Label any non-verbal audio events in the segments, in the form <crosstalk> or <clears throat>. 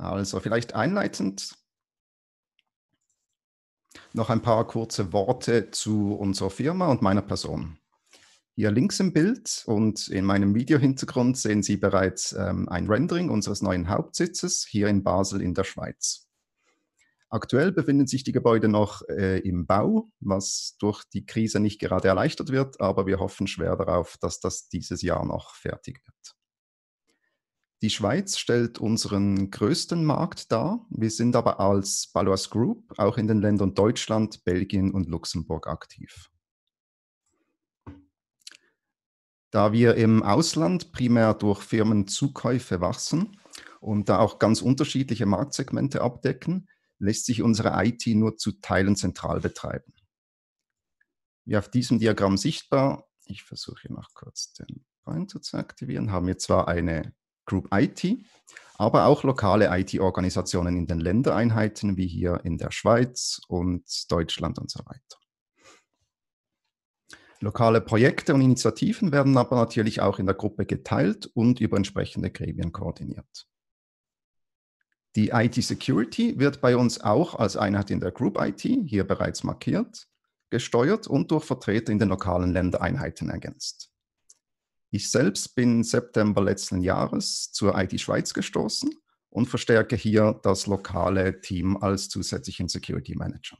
Also vielleicht einleitend noch ein paar kurze Worte zu unserer Firma und meiner Person. Hier links im Bild und in meinem Videohintergrund sehen Sie bereits ähm, ein Rendering unseres neuen Hauptsitzes hier in Basel in der Schweiz. Aktuell befinden sich die Gebäude noch äh, im Bau, was durch die Krise nicht gerade erleichtert wird, aber wir hoffen schwer darauf, dass das dieses Jahr noch fertig wird. Die Schweiz stellt unseren größten Markt dar. Wir sind aber als Balois Group auch in den Ländern Deutschland, Belgien und Luxemburg aktiv. Da wir im Ausland primär durch Firmenzukäufe wachsen und da auch ganz unterschiedliche Marktsegmente abdecken, lässt sich unsere IT nur zu Teilen zentral betreiben. Wie auf diesem Diagramm sichtbar, ich versuche hier noch kurz den Pointer zu aktivieren, haben wir zwar eine Group IT, aber auch lokale IT-Organisationen in den Ländereinheiten wie hier in der Schweiz und Deutschland und so weiter. Lokale Projekte und Initiativen werden aber natürlich auch in der Gruppe geteilt und über entsprechende Gremien koordiniert. Die IT-Security wird bei uns auch als Einheit in der Group IT, hier bereits markiert, gesteuert und durch Vertreter in den lokalen Ländereinheiten ergänzt. Ich selbst bin September letzten Jahres zur IT Schweiz gestoßen und verstärke hier das lokale Team als zusätzlichen Security Manager.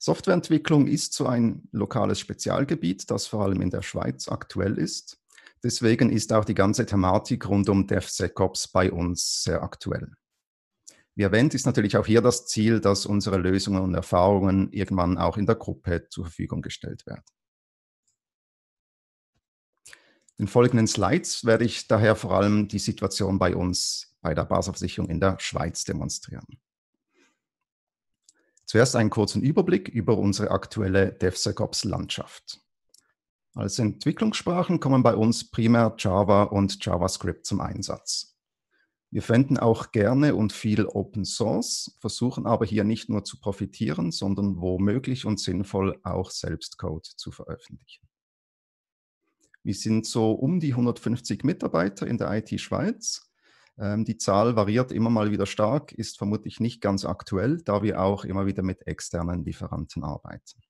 Softwareentwicklung ist so ein lokales Spezialgebiet, das vor allem in der Schweiz aktuell ist. Deswegen ist auch die ganze Thematik rund um DevSecOps bei uns sehr aktuell. Wie erwähnt, ist natürlich auch hier das Ziel, dass unsere Lösungen und Erfahrungen irgendwann auch in der Gruppe zur Verfügung gestellt werden. In den folgenden Slides werde ich daher vor allem die Situation bei uns bei der Basisversicherung in der Schweiz demonstrieren. Zuerst einen kurzen Überblick über unsere aktuelle DevSecOps-Landschaft. Als Entwicklungssprachen kommen bei uns primär Java und JavaScript zum Einsatz. Wir fänden auch gerne und viel Open Source, versuchen aber hier nicht nur zu profitieren, sondern womöglich und sinnvoll auch selbst Code zu veröffentlichen. Wir sind so um die 150 Mitarbeiter in der IT Schweiz. Ähm, die Zahl variiert immer mal wieder stark, ist vermutlich nicht ganz aktuell, da wir auch immer wieder mit externen Lieferanten arbeiten.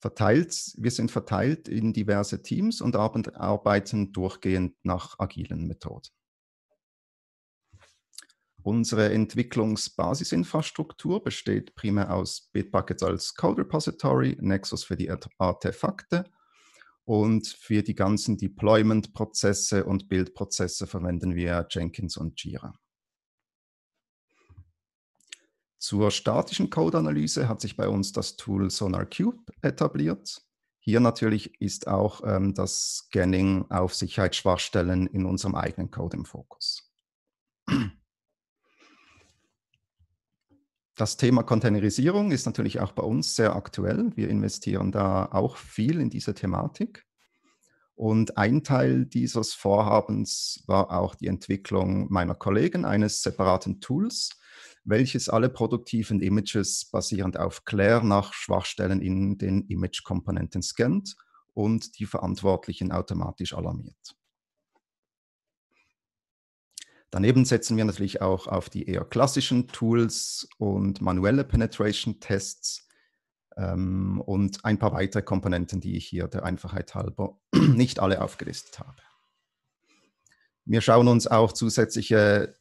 Verteilt, wir sind verteilt in diverse Teams und arbeiten durchgehend nach agilen Methoden. Unsere Entwicklungsbasisinfrastruktur besteht primär aus Bitbucket als Code Repository, Nexus für die Artefakte und für die ganzen Deployment-Prozesse und Build-Prozesse verwenden wir Jenkins und Jira. Zur statischen Code-Analyse hat sich bei uns das Tool SonarCube etabliert. Hier natürlich ist auch ähm, das Scanning auf Sicherheitsschwachstellen in unserem eigenen Code im Fokus. Das Thema Containerisierung ist natürlich auch bei uns sehr aktuell. Wir investieren da auch viel in diese Thematik. Und ein Teil dieses Vorhabens war auch die Entwicklung meiner Kollegen eines separaten Tools, welches alle produktiven Images basierend auf Claire nach Schwachstellen in den Image-Komponenten scannt und die Verantwortlichen automatisch alarmiert. Daneben setzen wir natürlich auch auf die eher klassischen Tools und manuelle Penetration-Tests ähm, und ein paar weitere Komponenten, die ich hier der Einfachheit halber <clears throat> nicht alle aufgelistet habe. Wir schauen uns auch zusätzliche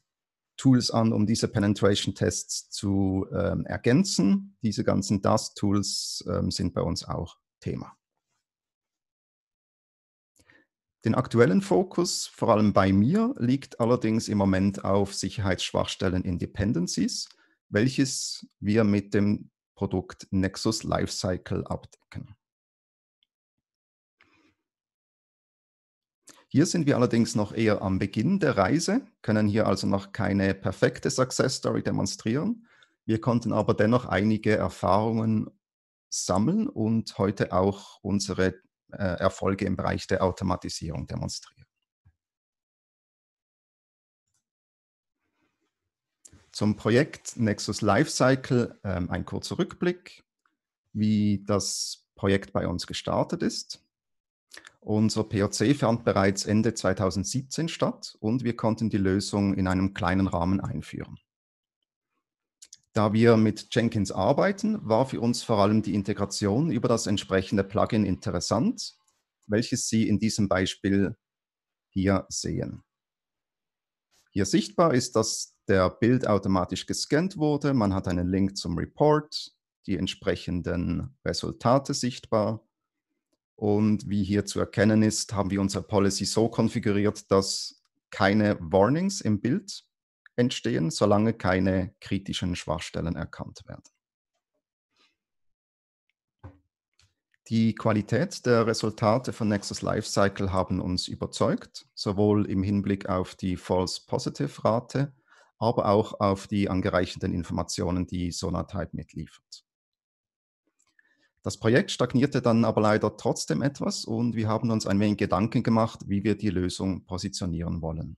Tools an, um diese Penetration-Tests zu ähm, ergänzen. Diese ganzen DAS-Tools ähm, sind bei uns auch Thema. Den aktuellen Fokus, vor allem bei mir, liegt allerdings im Moment auf Sicherheitsschwachstellen in Dependencies, welches wir mit dem Produkt Nexus Lifecycle abdecken. Hier sind wir allerdings noch eher am Beginn der Reise, können hier also noch keine perfekte Success Story demonstrieren. Wir konnten aber dennoch einige Erfahrungen sammeln und heute auch unsere äh, Erfolge im Bereich der Automatisierung demonstrieren. Zum Projekt Nexus Lifecycle ähm, ein kurzer Rückblick, wie das Projekt bei uns gestartet ist. Unser POC fand bereits Ende 2017 statt und wir konnten die Lösung in einem kleinen Rahmen einführen. Da wir mit Jenkins arbeiten, war für uns vor allem die Integration über das entsprechende Plugin interessant, welches Sie in diesem Beispiel hier sehen. Hier sichtbar ist, dass der Bild automatisch gescannt wurde. Man hat einen Link zum Report, die entsprechenden Resultate sichtbar. Und wie hier zu erkennen ist, haben wir unser Policy so konfiguriert, dass keine Warnings im Bild entstehen, solange keine kritischen Schwachstellen erkannt werden. Die Qualität der Resultate von Nexus Lifecycle haben uns überzeugt, sowohl im Hinblick auf die False Positive Rate, aber auch auf die angereichenden Informationen, die Sonatype halt mitliefert. Das Projekt stagnierte dann aber leider trotzdem etwas und wir haben uns ein wenig Gedanken gemacht, wie wir die Lösung positionieren wollen.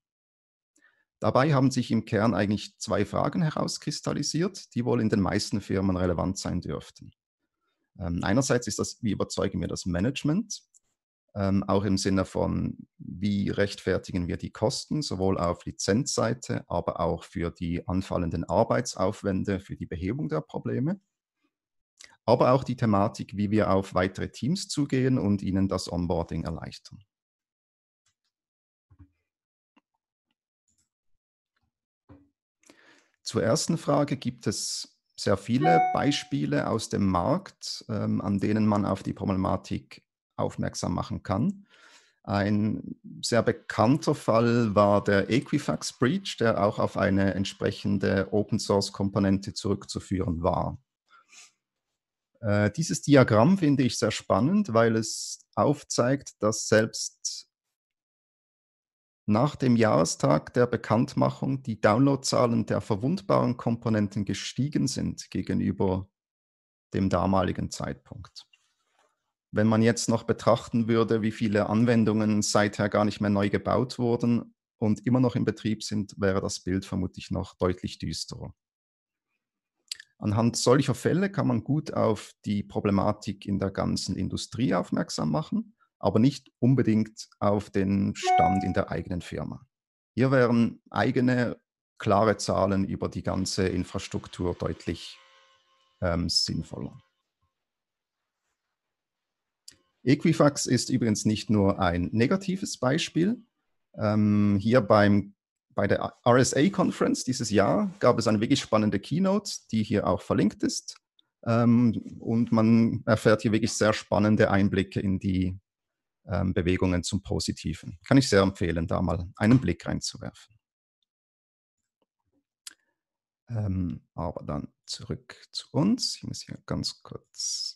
Dabei haben sich im Kern eigentlich zwei Fragen herauskristallisiert, die wohl in den meisten Firmen relevant sein dürften. Ähm, einerseits ist das, wie überzeugen wir das Management, ähm, auch im Sinne von, wie rechtfertigen wir die Kosten, sowohl auf Lizenzseite, aber auch für die anfallenden Arbeitsaufwände, für die Behebung der Probleme. Aber auch die Thematik, wie wir auf weitere Teams zugehen und ihnen das Onboarding erleichtern. Zur ersten Frage gibt es sehr viele Beispiele aus dem Markt, ähm, an denen man auf die Problematik aufmerksam machen kann. Ein sehr bekannter Fall war der Equifax Breach, der auch auf eine entsprechende Open Source Komponente zurückzuführen war. Äh, dieses Diagramm finde ich sehr spannend, weil es aufzeigt, dass selbst nach dem Jahrestag der Bekanntmachung die Downloadzahlen der verwundbaren Komponenten gestiegen sind gegenüber dem damaligen Zeitpunkt. Wenn man jetzt noch betrachten würde, wie viele Anwendungen seither gar nicht mehr neu gebaut wurden und immer noch in Betrieb sind, wäre das Bild vermutlich noch deutlich düsterer. Anhand solcher Fälle kann man gut auf die Problematik in der ganzen Industrie aufmerksam machen aber nicht unbedingt auf den Stand in der eigenen Firma. Hier wären eigene klare Zahlen über die ganze Infrastruktur deutlich ähm, sinnvoller. Equifax ist übrigens nicht nur ein negatives Beispiel. Ähm, hier beim, bei der RSA-Conference dieses Jahr gab es eine wirklich spannende Keynote, die hier auch verlinkt ist. Ähm, und man erfährt hier wirklich sehr spannende Einblicke in die ähm, Bewegungen zum Positiven. Kann ich sehr empfehlen, da mal einen Blick reinzuwerfen. Ähm, aber dann zurück zu uns. Ich muss hier ganz kurz.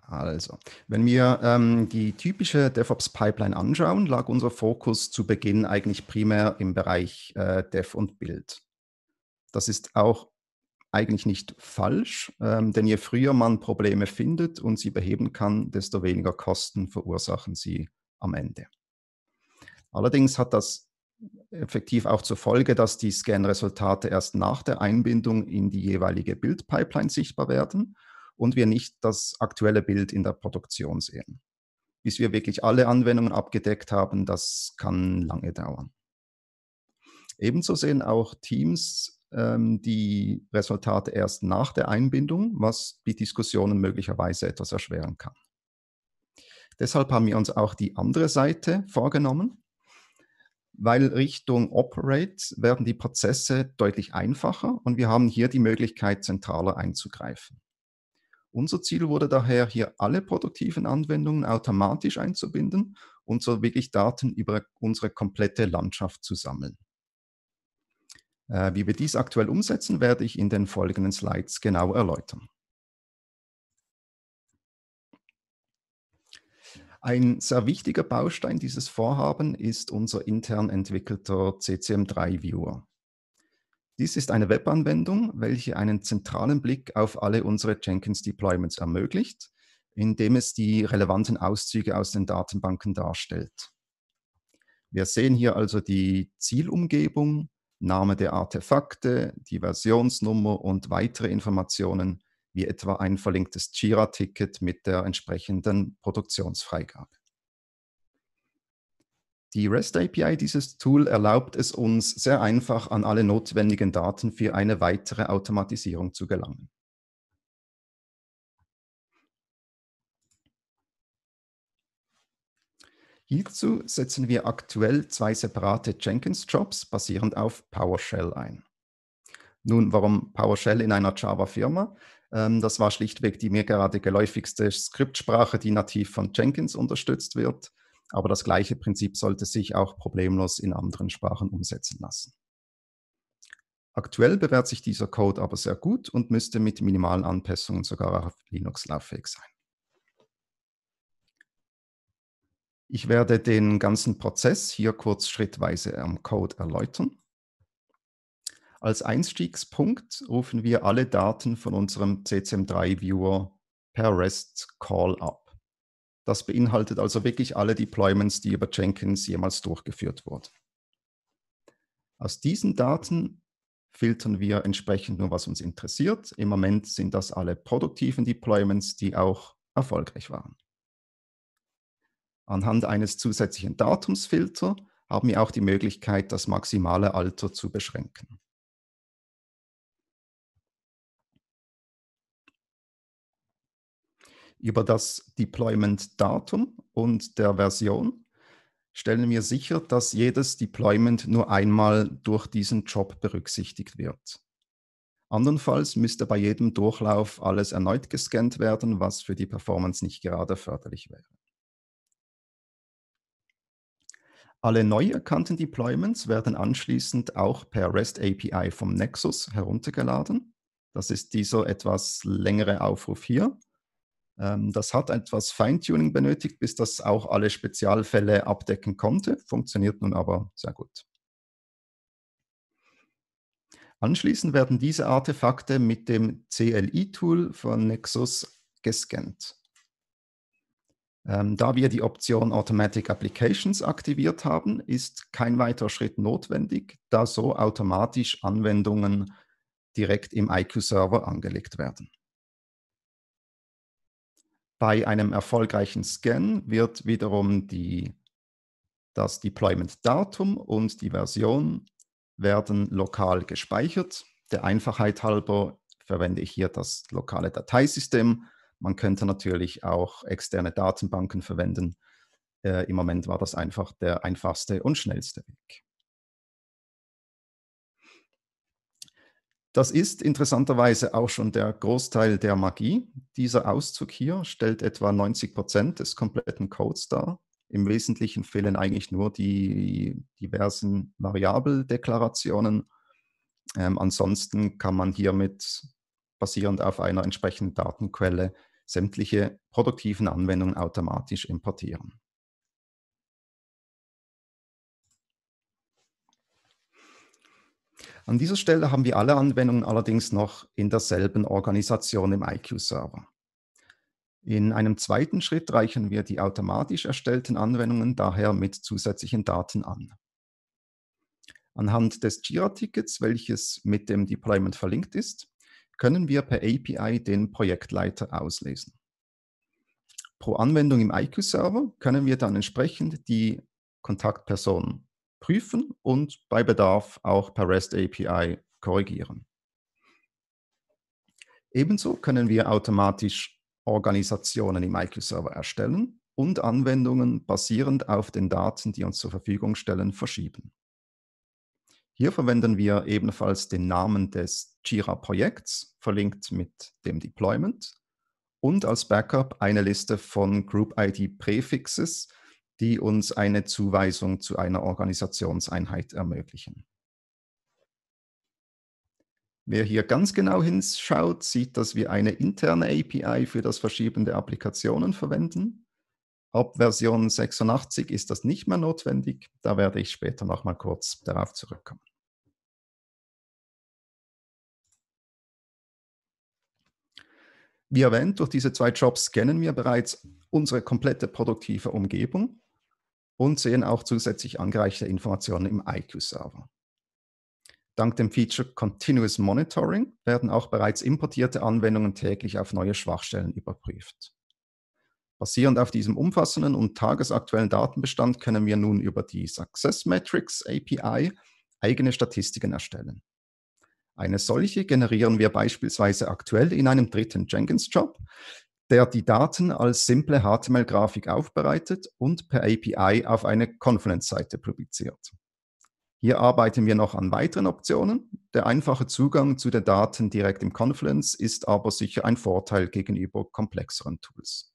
Also, wenn wir ähm, die typische DevOps-Pipeline anschauen, lag unser Fokus zu Beginn eigentlich primär im Bereich äh, Dev und Build. Das ist auch eigentlich nicht falsch, ähm, denn je früher man Probleme findet und sie beheben kann, desto weniger Kosten verursachen sie am Ende. Allerdings hat das effektiv auch zur Folge, dass die Scan-Resultate erst nach der Einbindung in die jeweilige Bildpipeline sichtbar werden und wir nicht das aktuelle Bild in der Produktion sehen. Bis wir wirklich alle Anwendungen abgedeckt haben, das kann lange dauern. Ebenso sehen auch Teams ähm, die Resultate erst nach der Einbindung, was die Diskussionen möglicherweise etwas erschweren kann. Deshalb haben wir uns auch die andere Seite vorgenommen, weil Richtung Operate werden die Prozesse deutlich einfacher und wir haben hier die Möglichkeit, zentraler einzugreifen. Unser Ziel wurde daher, hier alle produktiven Anwendungen automatisch einzubinden und so wirklich Daten über unsere komplette Landschaft zu sammeln. Äh, wie wir dies aktuell umsetzen, werde ich in den folgenden Slides genau erläutern. Ein sehr wichtiger Baustein dieses Vorhabens ist unser intern entwickelter CCM3-Viewer. Dies ist eine Webanwendung, welche einen zentralen Blick auf alle unsere Jenkins-Deployments ermöglicht, indem es die relevanten Auszüge aus den Datenbanken darstellt. Wir sehen hier also die Zielumgebung, Name der Artefakte, die Versionsnummer und weitere Informationen, wie etwa ein verlinktes Jira-Ticket mit der entsprechenden Produktionsfreigabe. Die REST API dieses Tool erlaubt es uns sehr einfach, an alle notwendigen Daten für eine weitere Automatisierung zu gelangen. Hierzu setzen wir aktuell zwei separate Jenkins-Jobs basierend auf PowerShell ein. Nun, warum PowerShell in einer Java-Firma? Ähm, das war schlichtweg die mir gerade geläufigste Skriptsprache, die nativ von Jenkins unterstützt wird. Aber das gleiche Prinzip sollte sich auch problemlos in anderen Sprachen umsetzen lassen. Aktuell bewährt sich dieser Code aber sehr gut und müsste mit minimalen Anpassungen sogar auf Linux laufweg sein. Ich werde den ganzen Prozess hier kurz schrittweise am Code erläutern. Als Einstiegspunkt rufen wir alle Daten von unserem CCM3-Viewer per REST-Call ab. Das beinhaltet also wirklich alle Deployments, die über Jenkins jemals durchgeführt wurden. Aus diesen Daten filtern wir entsprechend nur, was uns interessiert. Im Moment sind das alle produktiven Deployments, die auch erfolgreich waren. Anhand eines zusätzlichen Datumsfilters haben wir auch die Möglichkeit, das maximale Alter zu beschränken. Über das Deployment-Datum und der Version stellen wir sicher, dass jedes Deployment nur einmal durch diesen Job berücksichtigt wird. Andernfalls müsste bei jedem Durchlauf alles erneut gescannt werden, was für die Performance nicht gerade förderlich wäre. Alle neu erkannten Deployments werden anschließend auch per REST API vom Nexus heruntergeladen. Das ist dieser etwas längere Aufruf hier. Ähm, das hat etwas Feintuning benötigt, bis das auch alle Spezialfälle abdecken konnte, funktioniert nun aber sehr gut. Anschließend werden diese Artefakte mit dem CLI-Tool von Nexus gescannt. Ähm, da wir die Option Automatic Applications aktiviert haben, ist kein weiterer Schritt notwendig, da so automatisch Anwendungen direkt im IQ-Server angelegt werden. Bei einem erfolgreichen Scan wird wiederum die, das Deployment-Datum und die Version werden lokal gespeichert. Der Einfachheit halber verwende ich hier das lokale Dateisystem, man könnte natürlich auch externe Datenbanken verwenden. Äh, Im Moment war das einfach der einfachste und schnellste Weg. Das ist interessanterweise auch schon der Großteil der Magie. Dieser Auszug hier stellt etwa 90 Prozent des kompletten Codes dar. Im Wesentlichen fehlen eigentlich nur die diversen Variabeldeklarationen. Ähm, ansonsten kann man hiermit basierend auf einer entsprechenden Datenquelle sämtliche produktiven Anwendungen automatisch importieren. An dieser Stelle haben wir alle Anwendungen allerdings noch in derselben Organisation im IQ-Server. In einem zweiten Schritt reichen wir die automatisch erstellten Anwendungen daher mit zusätzlichen Daten an. Anhand des Jira-Tickets, welches mit dem Deployment verlinkt ist, können wir per API den Projektleiter auslesen. Pro Anwendung im IQ-Server können wir dann entsprechend die Kontaktperson prüfen und bei Bedarf auch per REST API korrigieren. Ebenso können wir automatisch Organisationen im IQ-Server erstellen und Anwendungen basierend auf den Daten, die uns zur Verfügung stellen, verschieben. Hier verwenden wir ebenfalls den Namen des Jira-Projekts, verlinkt mit dem Deployment, und als Backup eine Liste von Group-ID-Präfixes, die uns eine Zuweisung zu einer Organisationseinheit ermöglichen. Wer hier ganz genau hinschaut, sieht, dass wir eine interne API für das Verschieben der Applikationen verwenden Ab Version 86 ist das nicht mehr notwendig. Da werde ich später nochmal kurz darauf zurückkommen. Wie erwähnt, durch diese zwei Jobs scannen wir bereits unsere komplette produktive Umgebung und sehen auch zusätzlich angereicherte Informationen im IQ-Server. Dank dem Feature Continuous Monitoring werden auch bereits importierte Anwendungen täglich auf neue Schwachstellen überprüft. Basierend auf diesem umfassenden und tagesaktuellen Datenbestand können wir nun über die Success Metrics API eigene Statistiken erstellen. Eine solche generieren wir beispielsweise aktuell in einem dritten Jenkins-Job, der die Daten als simple HTML-Grafik aufbereitet und per API auf eine Confluence-Seite publiziert. Hier arbeiten wir noch an weiteren Optionen. Der einfache Zugang zu den Daten direkt im Confluence ist aber sicher ein Vorteil gegenüber komplexeren Tools.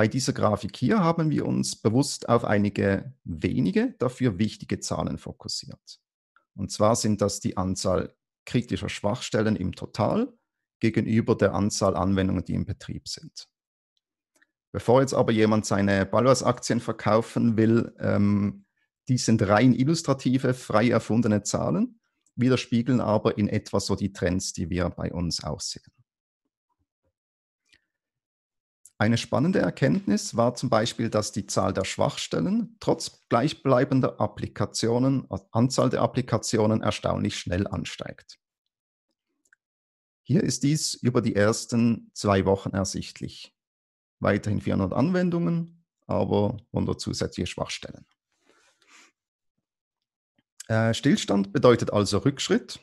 Bei dieser Grafik hier haben wir uns bewusst auf einige wenige, dafür wichtige Zahlen fokussiert. Und zwar sind das die Anzahl kritischer Schwachstellen im Total gegenüber der Anzahl Anwendungen, die im Betrieb sind. Bevor jetzt aber jemand seine Balwas-Aktien verkaufen will, ähm, die sind rein illustrative, frei erfundene Zahlen, widerspiegeln aber in etwa so die Trends, die wir bei uns auch sehen. Eine spannende Erkenntnis war zum Beispiel, dass die Zahl der Schwachstellen trotz gleichbleibender Applikationen, also Anzahl der Applikationen erstaunlich schnell ansteigt. Hier ist dies über die ersten zwei Wochen ersichtlich. Weiterhin 400 Anwendungen, aber 100 zusätzliche Schwachstellen. Äh, Stillstand bedeutet also Rückschritt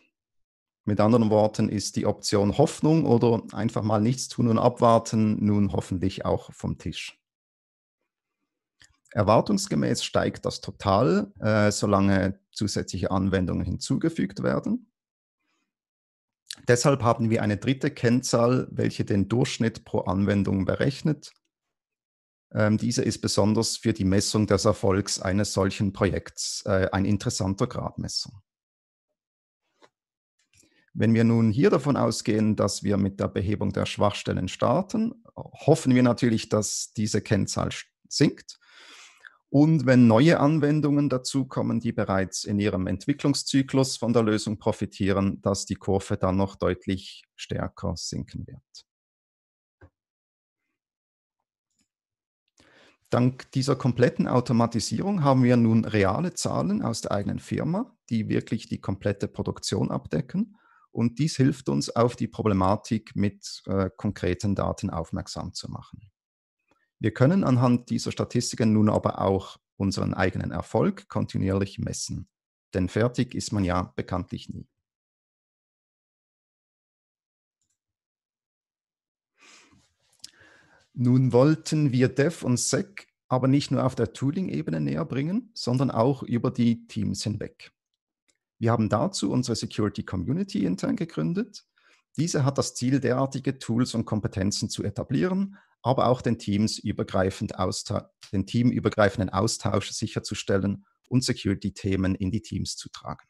mit anderen Worten ist die Option Hoffnung oder einfach mal nichts tun und abwarten nun hoffentlich auch vom Tisch. Erwartungsgemäß steigt das total, äh, solange zusätzliche Anwendungen hinzugefügt werden. Deshalb haben wir eine dritte Kennzahl, welche den Durchschnitt pro Anwendung berechnet. Ähm, diese ist besonders für die Messung des Erfolgs eines solchen Projekts äh, ein interessanter Gradmesser. Wenn wir nun hier davon ausgehen, dass wir mit der Behebung der Schwachstellen starten, hoffen wir natürlich, dass diese Kennzahl sinkt. Und wenn neue Anwendungen dazukommen, die bereits in ihrem Entwicklungszyklus von der Lösung profitieren, dass die Kurve dann noch deutlich stärker sinken wird. Dank dieser kompletten Automatisierung haben wir nun reale Zahlen aus der eigenen Firma, die wirklich die komplette Produktion abdecken. Und dies hilft uns, auf die Problematik mit äh, konkreten Daten aufmerksam zu machen. Wir können anhand dieser Statistiken nun aber auch unseren eigenen Erfolg kontinuierlich messen. Denn fertig ist man ja bekanntlich nie. Nun wollten wir Dev und Sec aber nicht nur auf der Tooling-Ebene näher bringen, sondern auch über die Teams hinweg. Wir haben dazu unsere Security Community intern gegründet. Diese hat das Ziel, derartige Tools und Kompetenzen zu etablieren, aber auch den, Teams übergreifend Austa den teamübergreifenden Austausch sicherzustellen und Security-Themen in die Teams zu tragen.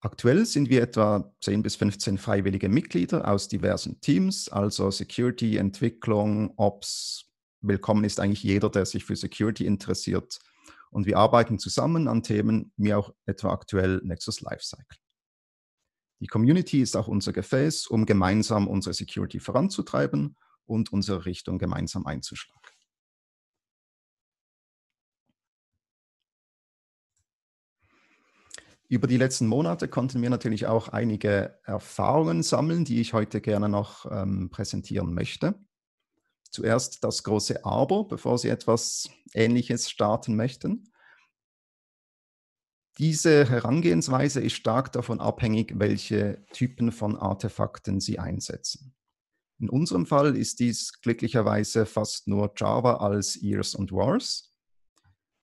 Aktuell sind wir etwa 10 bis 15 freiwillige Mitglieder aus diversen Teams, also Security, Entwicklung, Ops. Willkommen ist eigentlich jeder, der sich für Security interessiert und wir arbeiten zusammen an Themen wie auch etwa aktuell Nexus Lifecycle. Die Community ist auch unser Gefäß, um gemeinsam unsere Security voranzutreiben und unsere Richtung gemeinsam einzuschlagen. Über die letzten Monate konnten wir natürlich auch einige Erfahrungen sammeln, die ich heute gerne noch ähm, präsentieren möchte zuerst das große Aber, bevor Sie etwas Ähnliches starten möchten. Diese Herangehensweise ist stark davon abhängig, welche Typen von Artefakten Sie einsetzen. In unserem Fall ist dies glücklicherweise fast nur Java als Ears und Wars.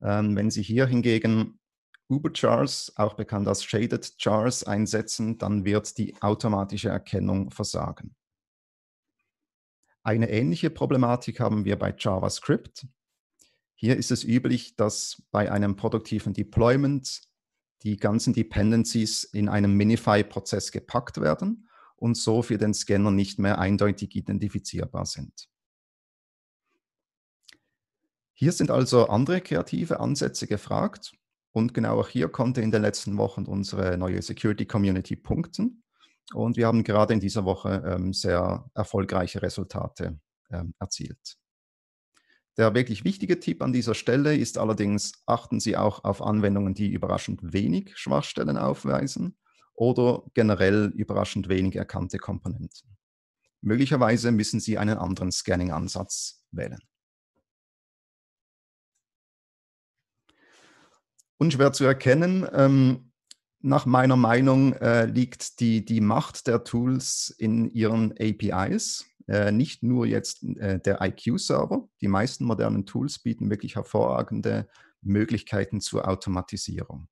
Ähm, wenn Sie hier hingegen Uberchars, auch bekannt als Shaded Chars, einsetzen, dann wird die automatische Erkennung versagen. Eine ähnliche Problematik haben wir bei JavaScript. Hier ist es üblich, dass bei einem produktiven Deployment die ganzen Dependencies in einem Minify-Prozess gepackt werden und so für den Scanner nicht mehr eindeutig identifizierbar sind. Hier sind also andere kreative Ansätze gefragt und genau auch hier konnte in den letzten Wochen unsere neue Security Community punkten. Und wir haben gerade in dieser Woche ähm, sehr erfolgreiche Resultate ähm, erzielt. Der wirklich wichtige Tipp an dieser Stelle ist allerdings, achten Sie auch auf Anwendungen, die überraschend wenig Schwachstellen aufweisen oder generell überraschend wenig erkannte Komponenten. Möglicherweise müssen Sie einen anderen Scanning-Ansatz wählen. Unschwer zu erkennen, ähm, nach meiner Meinung äh, liegt die, die Macht der Tools in ihren APIs, äh, nicht nur jetzt äh, der IQ-Server. Die meisten modernen Tools bieten wirklich hervorragende Möglichkeiten zur Automatisierung.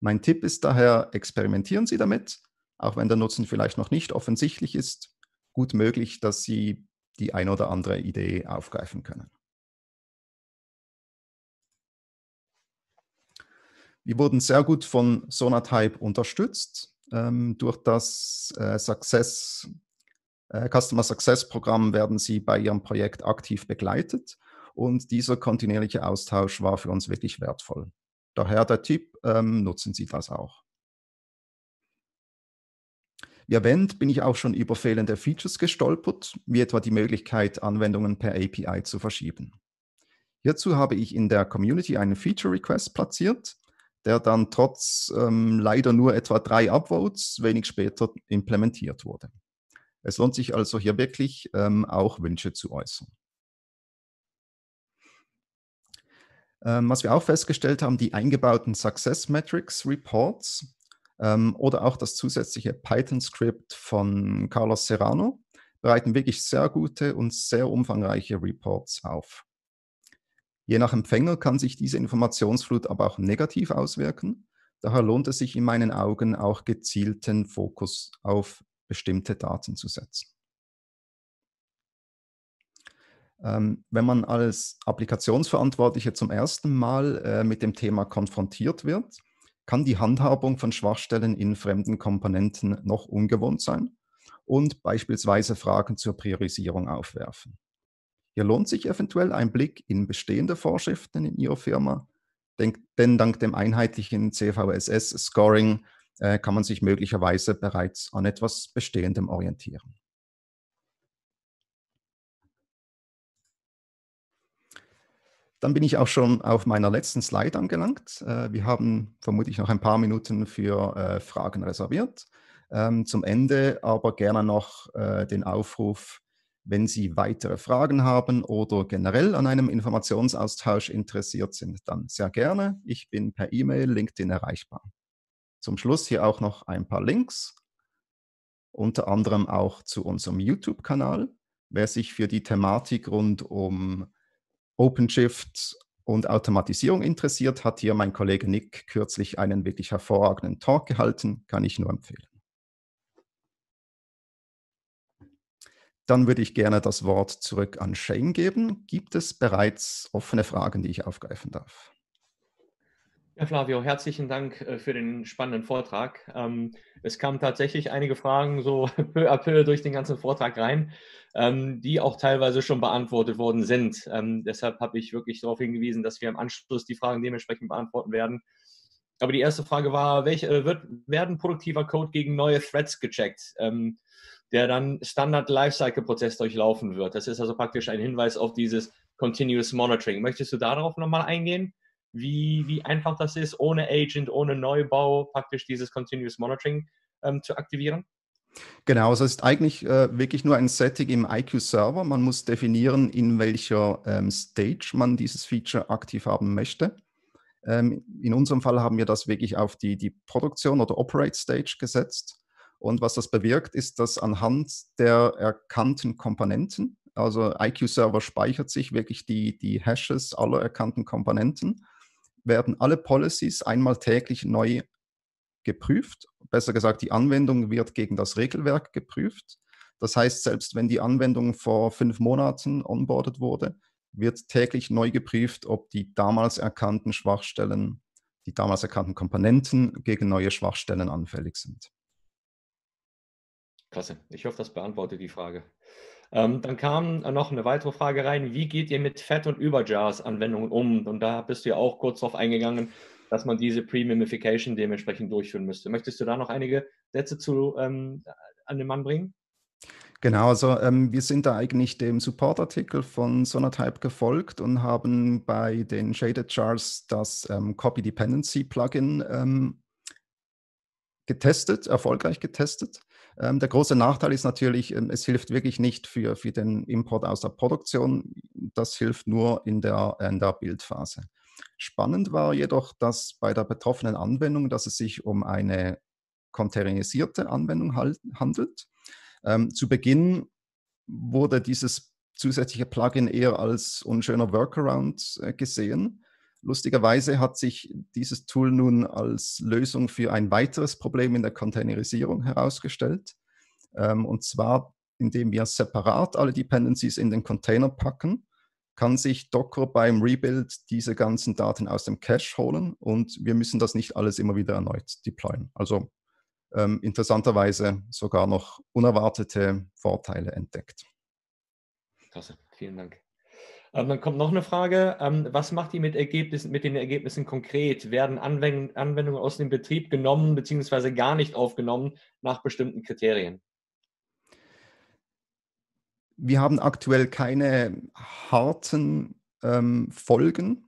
Mein Tipp ist daher, experimentieren Sie damit, auch wenn der Nutzen vielleicht noch nicht offensichtlich ist, gut möglich, dass Sie die ein oder andere Idee aufgreifen können. Wir wurden sehr gut von Sonatype unterstützt ähm, durch das äh, Success, äh, Customer Success Programm werden sie bei ihrem Projekt aktiv begleitet und dieser kontinuierliche Austausch war für uns wirklich wertvoll. Daher der Tipp, ähm, nutzen Sie das auch. Wie erwähnt, bin ich auch schon über fehlende Features gestolpert, wie etwa die Möglichkeit, Anwendungen per API zu verschieben. Hierzu habe ich in der Community einen Feature Request platziert, der dann trotz ähm, leider nur etwa drei Upvotes wenig später implementiert wurde. Es lohnt sich also hier wirklich ähm, auch Wünsche zu äußern. Ähm, was wir auch festgestellt haben, die eingebauten Success Metrics Reports ähm, oder auch das zusätzliche Python-Skript von Carlos Serrano bereiten wirklich sehr gute und sehr umfangreiche Reports auf. Je nach Empfänger kann sich diese Informationsflut aber auch negativ auswirken. Daher lohnt es sich in meinen Augen auch gezielten Fokus auf bestimmte Daten zu setzen. Ähm, wenn man als Applikationsverantwortliche zum ersten Mal äh, mit dem Thema konfrontiert wird, kann die Handhabung von Schwachstellen in fremden Komponenten noch ungewohnt sein und beispielsweise Fragen zur Priorisierung aufwerfen. Hier lohnt sich eventuell ein Blick in bestehende Vorschriften in Ihrer Firma, denn dank dem einheitlichen CVSS-Scoring äh, kann man sich möglicherweise bereits an etwas Bestehendem orientieren. Dann bin ich auch schon auf meiner letzten Slide angelangt. Äh, wir haben vermutlich noch ein paar Minuten für äh, Fragen reserviert. Ähm, zum Ende aber gerne noch äh, den Aufruf, wenn Sie weitere Fragen haben oder generell an einem Informationsaustausch interessiert sind, dann sehr gerne. Ich bin per E-Mail, LinkedIn erreichbar. Zum Schluss hier auch noch ein paar Links, unter anderem auch zu unserem YouTube-Kanal. Wer sich für die Thematik rund um OpenShift und Automatisierung interessiert, hat hier mein Kollege Nick kürzlich einen wirklich hervorragenden Talk gehalten, kann ich nur empfehlen. Dann würde ich gerne das Wort zurück an Shane geben. Gibt es bereits offene Fragen, die ich aufgreifen darf? Ja, Flavio, herzlichen Dank äh, für den spannenden Vortrag. Ähm, es kamen tatsächlich einige Fragen so <laughs> peu à peu durch den ganzen Vortrag rein, ähm, die auch teilweise schon beantwortet worden sind. Ähm, deshalb habe ich wirklich darauf hingewiesen, dass wir im Anschluss die Fragen dementsprechend beantworten werden. Aber die erste Frage war, welche, äh, wird, werden produktiver Code gegen neue Threads gecheckt? der dann Standard Lifecycle Prozess durchlaufen wird. Das ist also praktisch ein Hinweis auf dieses Continuous Monitoring. Möchtest du darauf nochmal eingehen? Wie, wie einfach das ist, ohne Agent, ohne Neubau praktisch dieses Continuous Monitoring ähm, zu aktivieren? Genau, es ist eigentlich äh, wirklich nur ein Setting im IQ-Server. Man muss definieren, in welcher ähm, Stage man dieses Feature aktiv haben möchte. Ähm, in unserem Fall haben wir das wirklich auf die, die Produktion oder Operate Stage gesetzt. Und was das bewirkt, ist, dass anhand der erkannten Komponenten, also IQ-Server speichert sich wirklich die, die Hashes aller erkannten Komponenten, werden alle Policies einmal täglich neu geprüft. Besser gesagt, die Anwendung wird gegen das Regelwerk geprüft. Das heißt, selbst wenn die Anwendung vor fünf Monaten onboardet wurde, wird täglich neu geprüft, ob die damals erkannten Schwachstellen, die damals erkannten Komponenten gegen neue Schwachstellen anfällig sind. Klasse. Ich hoffe, das beantwortet die Frage. Ähm, dann kam noch eine weitere Frage rein. Wie geht ihr mit Fett- und Überjars-Anwendungen um? Und da bist du ja auch kurz darauf eingegangen, dass man diese Pre-Mimification dementsprechend durchführen müsste. Möchtest du da noch einige Sätze zu, ähm, an den Mann bringen? Genau, also ähm, wir sind da eigentlich dem Supportartikel von Sonatype gefolgt und haben bei den Shaded Jars das ähm, Copy Dependency Plugin ähm, getestet, erfolgreich getestet. Ähm, der große Nachteil ist natürlich, ähm, es hilft wirklich nicht für, für den Import aus der Produktion. Das hilft nur in der, in der Bildphase. Spannend war jedoch, dass bei der betroffenen Anwendung, dass es sich um eine containerisierte Anwendung halt, handelt. Ähm, zu Beginn wurde dieses zusätzliche Plugin eher als unschöner Workaround äh, gesehen. Lustigerweise hat sich dieses Tool nun als Lösung für ein weiteres Problem in der Containerisierung herausgestellt. Ähm, und zwar, indem wir separat alle Dependencies in den Container packen, kann sich Docker beim Rebuild diese ganzen Daten aus dem Cache holen und wir müssen das nicht alles immer wieder erneut deployen. Also ähm, interessanterweise sogar noch unerwartete Vorteile entdeckt. Klasse, vielen Dank. Und ähm, dann kommt noch eine Frage. Ähm, was macht ihr mit, Ergebnissen, mit den Ergebnissen konkret? Werden Anwendungen aus dem Betrieb genommen bzw. gar nicht aufgenommen nach bestimmten Kriterien? Wir haben aktuell keine harten ähm, Folgen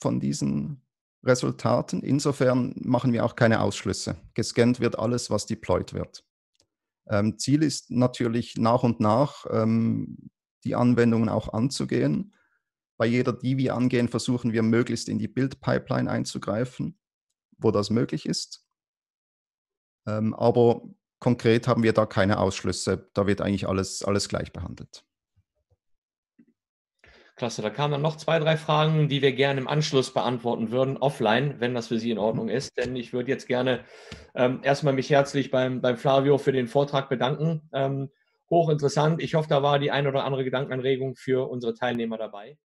von diesen Resultaten. Insofern machen wir auch keine Ausschlüsse. Gescannt wird alles, was deployed wird. Ähm, Ziel ist natürlich nach und nach ähm, die Anwendungen auch anzugehen. Bei jeder Divi angehen versuchen wir möglichst in die Build-Pipeline einzugreifen, wo das möglich ist. Ähm, aber konkret haben wir da keine Ausschlüsse. Da wird eigentlich alles, alles gleich behandelt. Klasse, da kamen dann noch zwei, drei Fragen, die wir gerne im Anschluss beantworten würden, offline, wenn das für Sie in Ordnung ist. Denn ich würde jetzt gerne ähm, erstmal mich herzlich beim, beim Flavio für den Vortrag bedanken. Ähm, hochinteressant. Ich hoffe, da war die ein oder andere Gedankenanregung für unsere Teilnehmer dabei.